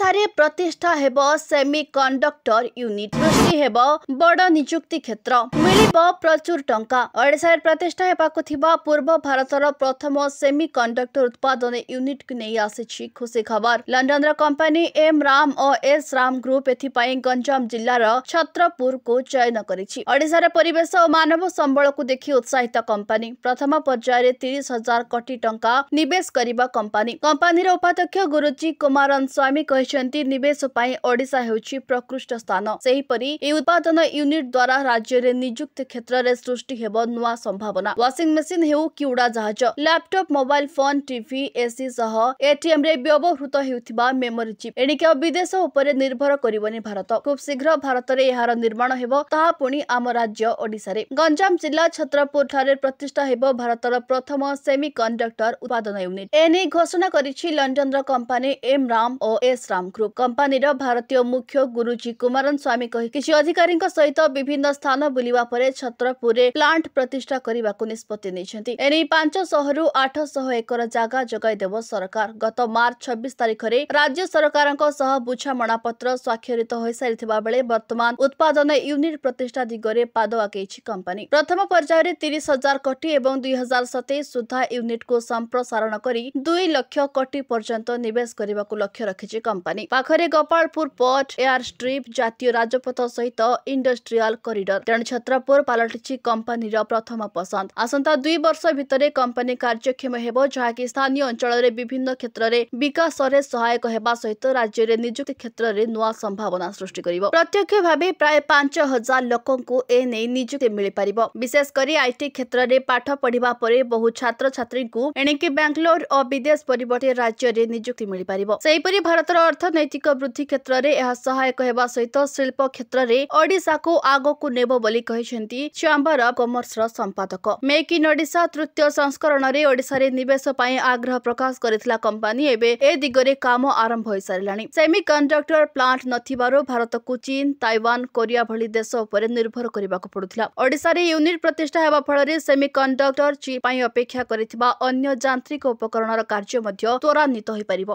प्रतिष्ठा semi conductor unit सृष्टि बड़ निजुक्ति क्षेत्र ମିଳିବ ପ୍ରଚୁର ଟଙ୍କା ଓଡ଼ିଶାରେ ପ୍ରତିଷ୍ଠା ହେବାକୁ ଥିବା ପୂର୍ବ ଭାରତର ପ୍ରଥମ ସେମି କଣ୍ଡକ୍ଟର ଉତ୍ପାଦନ ୟୁନିଟ୍କୁ ନେଇ ଆସିଛି ଖୁସି ଖବର ଲଣ୍ଡନର କମ୍ପାନୀ ଏମ୍ ରାମ ଓ ଏସ୍ ରାମ ଗ୍ରୁପ ଏଥିପାଇଁ ଗଞ୍ଜାମ ଜିଲ୍ଲାର ଛତ୍ରପୁରକୁ ଚୟନ କରିଛି ଓଡ଼ିଶାର ପରିବେଶ ଓ ମାନବ ସମ୍ବଳକୁ ଦେଖି ଉତ୍ସାହିତ କମ୍ପାନୀ ପ୍ରଥମ ପର୍ଯ୍ୟାୟରେ ତିରିଶ ହଜାର କୋଟି ଟଙ୍କା ନିବେଶ କରିବ କମ୍ପାନୀ କମ୍ପାନୀର ଉପାଧ୍ୟକ୍ଷ ଗୁରୁଜୀ କୁମାରନ ସ୍ୱାମୀ କହିଛନ୍ତି ନିବେଶ ପାଇଁ ଓଡ଼ିଶା ହେଉଛି ପ୍ରକୃଷ୍ଟ ସ୍ଥାନ ସେହିପରି ଏହି ଉତ୍ପାଦନ ୟୁନିଟ୍ ଦ୍ୱାରା ରାଜ୍ୟରେ ନିଜ ନିଯୁକ୍ତି କ୍ଷେତ୍ରରେ ସୃଷ୍ଟି ହେବ ନୂଆ ସମ୍ଭାବନା ୱାସିଂ ମେସିନ୍ ହେଉ କି ଉଡ଼ାଜାହାଜ laptop mobile phone TV AC ସହ ଏଟିଏମ୍ରେ ବ୍ୟବହୃତ ହେଉଥିବା ମେମୋରି ଚିପ୍ ଏଣିକି ବିଦେଶ ଉପରେ ନିର୍ଭର କରିବନି ଭାରତ ଖୁବ୍ ଶୀଘ୍ର ଭାରତରେ ଏହାର ନିର୍ମାଣ ହେବ ତାହା ପୁଣି ଆମ ରାଜ୍ୟ ଓଡ଼ିଶାରେ ଗଞ୍ଜାମ ଜିଲ୍ଲା ଛତ୍ରପୁରଠାରେ ପ୍ରତିଷ୍ଠା ହେବ ଭାରତର ପ୍ରଥମ ସେମି କଣ୍ଡକ୍ଟର ଉତ୍ପାଦନ ୟୁନିଟ୍ ଏନେଇ ଘୋଷଣା କରିଛି ଲଣ୍ଡନର କମ୍ପାନୀ ଏମ୍ ରାମ ଓ ଏସ୍ ରାମ ଗ୍ରୁପ୍ କମ୍ପାନୀର ଭାରତୀୟ ମୁଖ୍ୟ ଗୁରୁଜୀ କୁମାରନ ସ୍ୱାମୀ କହି କିଛି ଅଧିକାରୀଙ୍କ ସହିତ ବିଭିନ୍ନ ସ୍ଥାନ ବୁଲିବା ପରେ ଛତ୍ରପୁରରେ ପ୍ଲାଣ୍ଟ ପ୍ରତିଷ୍ଠା କରିବାକୁ ନିଷ୍ପତ୍ତି ନେଇଛନ୍ତି ଏନେଇ ପାଞ୍ଚଶହରୁ ଆଠଶହ ଏକର ଜାଗା ଯୋଗାଇ ଦେବ ସରକାର ଗତ ମାର୍ଚ୍ଚ ଛବିଶ ତାରିଖରେ ରାଜ୍ୟ ସରକାରଙ୍କ ସହ ବୁଝାମଣାପତ୍ର ସ୍ୱାକ୍ଷରିତ ହୋଇସାରିଥିବା ବେଳେ ବର୍ତ୍ତମାନ ଉତ୍ପାଦନ ୟୁନିଟ୍ ପ୍ରତିଷ୍ଠା ଦିଗରେ ପାଦ ଆଗେଇଛି କମ୍ପାନୀ ପ୍ରଥମ ପର୍ଯ୍ୟାୟରେ ତିରିଶ ହଜାର କୋଟି ଏବଂ ଦୁଇ ହଜାର ସତେଇଶ ସୁଦ୍ଧା ୟୁନିଟ୍କୁ ସମ୍ପ୍ରସାରଣ କରି ଦୁଇ ଲକ୍ଷ କୋଟି ପର୍ଯ୍ୟନ୍ତ ନିବେଶ କରିବାକୁ ଲକ୍ଷ୍ୟ ରଖିଛି କମ୍ପାନୀ ପାଖରେ ଗୋପାଳପୁର ପୋର୍ଟ ଏୟାର ଷ୍ଟ୍ରିପ୍ ଜାତୀୟ ରାଜପଥ ସହିତ ଇଣ୍ଡଷ୍ଟ୍ରିଆଲ କରିଡର ତେଣୁ ଛତ୍ର पालटि कम्पानी र प्रथम पसन्द आस दुई वर्ष भित्र कम्पनी कार्यम हे जहाँकि स्थानीय अञ्चल विभिन्न क्षेत्रले बिकासर सहायक हेबा सहित राज्यले नियुक्ति क्षेत्रले नयाँ सम्भावना सृष्टि प्रत्यक्ष भा प्रय पाँच हजार लोक ए विशेष गरी आइटि क्षेत्रले पाठ परे बहु छात्र छात्री एणिकि बेङ्गलोर अ विदेश परिवर्ते राज्यले नियुक्ति मिपार सहीपरि भारत र अर्थनैतिक वृद्धि क्षेत्रले य सहायक हेबा सहित शिल्प क्षेत्रले ओडाको आगको नेब ହେଉଛନ୍ତି ଚାମ୍ବର ଅଫ୍ କମର୍ସର ସମ୍ପାଦକ ମେକ୍ ଇନ୍ ଓଡ଼ିଶା ତୃତୀୟ ସଂସ୍କରଣରେ ଓଡ଼ିଶାରେ ନିବେଶ ପାଇଁ ଆଗ୍ରହ ପ୍ରକାଶ କରିଥିଲା କମ୍ପାନୀ ଏବେ ଏ ଦିଗରେ କାମ ଆରମ୍ଭ ହୋଇସାରିଲାଣି ସେମି କଣ୍ଡକ୍ଟର ପ୍ଲାଣ୍ଟ ନଥିବାରୁ ଭାରତକୁ ଚୀନ ତାଇୱାନ କୋରିଆ ଭଳି ଦେଶ ଉପରେ ନିର୍ଭର କରିବାକୁ ପଡୁଥିଲା ଓଡ଼ିଶାରେ ୟୁନିଟ୍ ପ୍ରତିଷ୍ଠା ହେବା ଫଳରେ ସେମି କଣ୍ଡକ୍ଟର ଚୀନ ପାଇଁ ଅପେକ୍ଷା କରିଥିବା ଅନ୍ୟ ଯାନ୍ତ୍ରିକ ଉପକରଣର କାର୍ଯ୍ୟ ମଧ୍ୟ ତ୍ୱରାନ୍ୱିତ ହୋଇପାରିବ